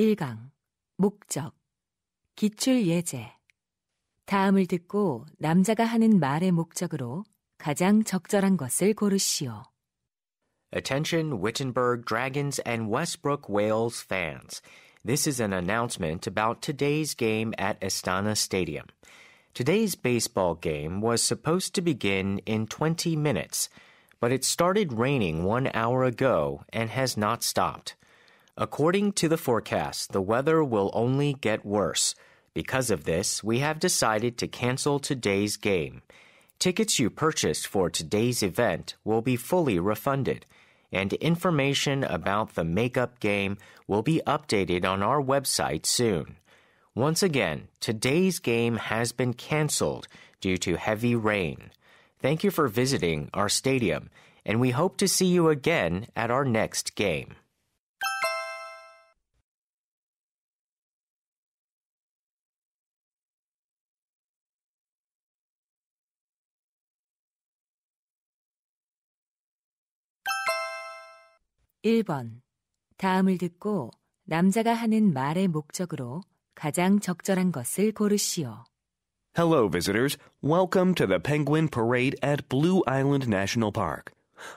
1강 목적 기출 예제 다음을 듣고 남자가 하는 말의 목적으로 가장 적절한 것을 고르시오. Attention Wittenberg Dragons and Westbrook Wales fans. This is an announcement about today's game at Astana Stadium. Today's baseball game was supposed to begin in 20 minutes, but it started raining one hour ago and has not stopped. According to the forecast, the weather will only get worse. Because of this, we have decided to cancel today's game. Tickets you purchased for today's event will be fully refunded, and information about the makeup game will be updated on our website soon. Once again, today's game has been canceled due to heavy rain. Thank you for visiting our stadium, and we hope to see you again at our next game. 1번. 다음을 듣고 남자가 하는 말의 목적으로 가장 적절한 것을 고르시오. Hello, visitors. Welcome to the Penguin Parade at Blue Island National Park.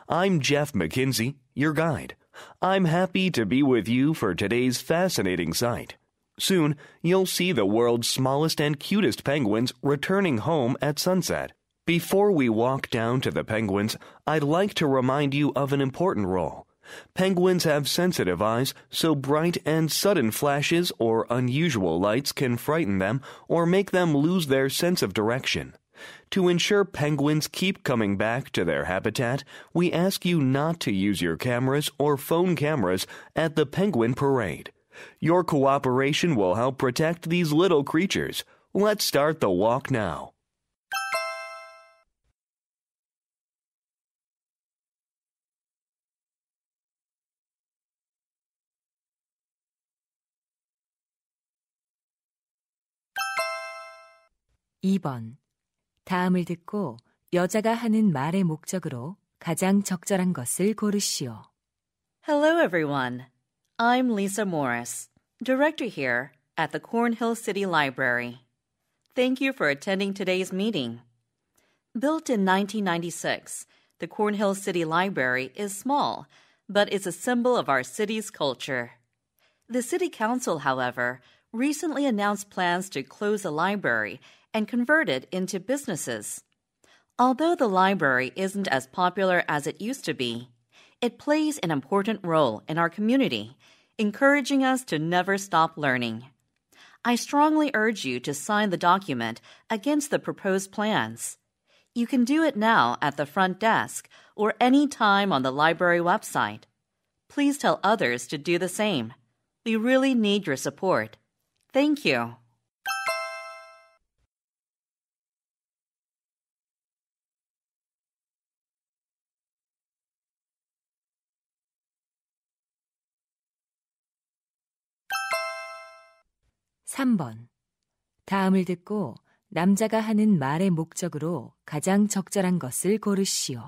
I'm Jeff McKinsey, your guide. I'm happy to be with you for today's fascinating sight. Soon, you'll see the world's smallest and cutest penguins returning home at sunset. Before we walk down to the penguins, I'd like to remind you of an important role. Penguins have sensitive eyes, so bright and sudden flashes or unusual lights can frighten them or make them lose their sense of direction. To ensure penguins keep coming back to their habitat, we ask you not to use your cameras or phone cameras at the penguin parade. Your cooperation will help protect these little creatures. Let's start the walk now. 2번. 다음을 듣고 여자가 하는 말의 목적으로 가장 적절한 것을 고르시오. Hello everyone. I'm Lisa Morris, director here at the Cornhill City Library. Thank you for attending today's meeting. Built in 1996, the Cornhill City Library is small, but is a symbol of our city's culture. The City Council, however, recently announced plans to close the library and converted into businesses. Although the library isn't as popular as it used to be, it plays an important role in our community, encouraging us to never stop learning. I strongly urge you to sign the document against the proposed plans. You can do it now at the front desk or any time on the library website. Please tell others to do the same. We really need your support. Thank you. 3번. 다음을 듣고 남자가 하는 말의 목적으로 가장 적절한 것을 고르시오.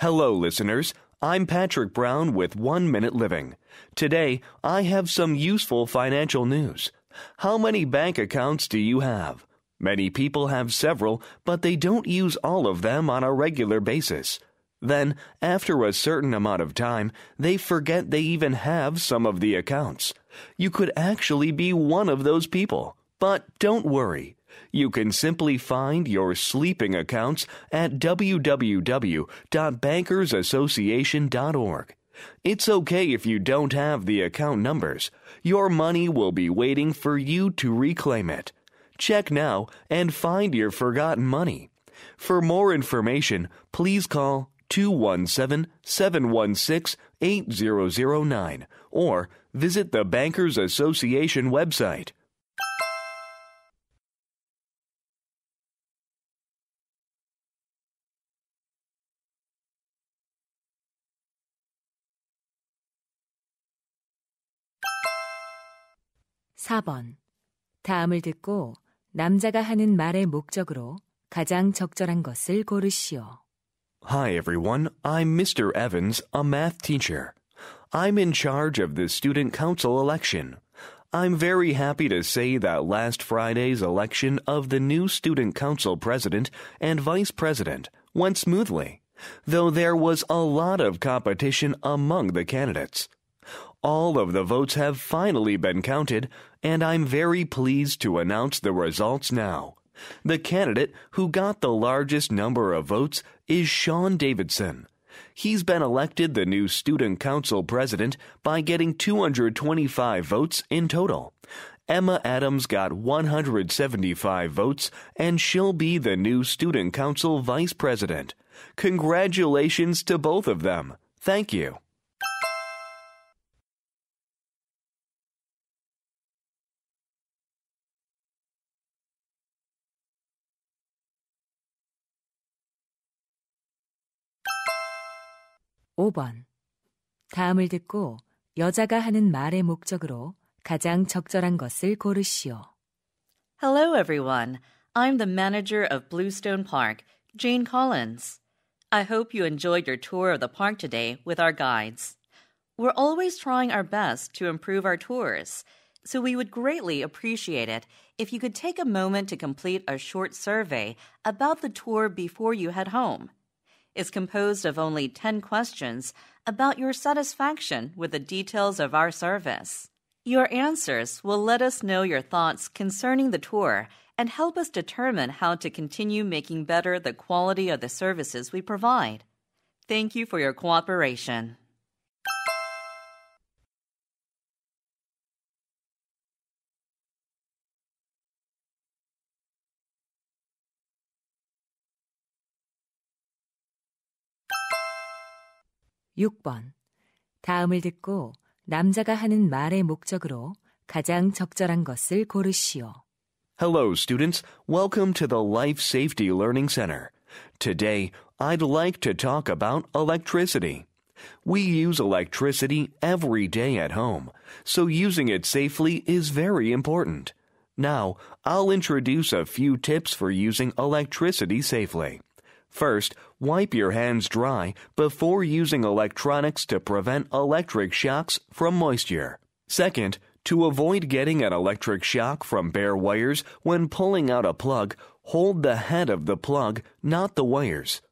Hello, listeners. I'm Patrick Brown with One Minute Living. Today, I have some useful financial news. How many bank accounts do you have? Many people have several, but they don't use all of them on a regular basis. Then, after a certain amount of time, they forget they even have some of the accounts. You could actually be one of those people. But don't worry. You can simply find your sleeping accounts at www.bankersassociation.org. It's okay if you don't have the account numbers. Your money will be waiting for you to reclaim it. Check now and find your forgotten money. For more information, please call 217 716 8009 or visit the Bankers Association website. (4번) 다음을 듣고 남자가 하는 말의 목적으로 가장 적절한 것을 고르시오. Hi, everyone. I'm Mr. Evans, a math teacher. I'm in charge of the student council election. I'm very happy to say that last Friday's election of the new student council president and vice president went smoothly, though there was a lot of competition among the candidates. All of the votes have finally been counted, and I'm very pleased to announce the results now. The candidate who got the largest number of votes is Sean Davidson. He's been elected the new student council president by getting 225 votes in total. Emma Adams got 175 votes, and she'll be the new student council vice president. Congratulations to both of them. Thank you. 5번. 다음을 듣고 여자가 하는 말의 목적으로 가장 적절한 것을 고르시오. Hello everyone. I'm the manager of Bluestone Park, Jane Collins. I hope you enjoyed your tour of the park today with our guides. We're always trying our best to improve our tours, so we would greatly appreciate it if you could take a moment to complete a short survey about the tour before you head home is composed of only 10 questions about your satisfaction with the details of our service. Your answers will let us know your thoughts concerning the tour and help us determine how to continue making better the quality of the services we provide. Thank you for your cooperation. 6번. 다음을 듣고 남자가 하는 말의 목적으로 가장 적절한 것을 고르시오. Hello, students. Welcome to the Life Safety Learning Center. Today, I'd like to talk about electricity. We use electricity every day at home, so using it safely is very important. Now, I'll introduce a few tips for using electricity safely. First, wipe your hands dry before using electronics to prevent electric shocks from moisture. Second, to avoid getting an electric shock from bare wires when pulling out a plug, hold the head of the plug, not the wires.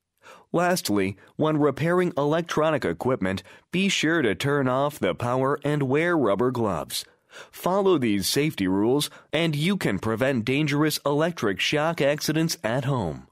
Lastly, when repairing electronic equipment, be sure to turn off the power and wear rubber gloves. Follow these safety rules and you can prevent dangerous electric shock accidents at home.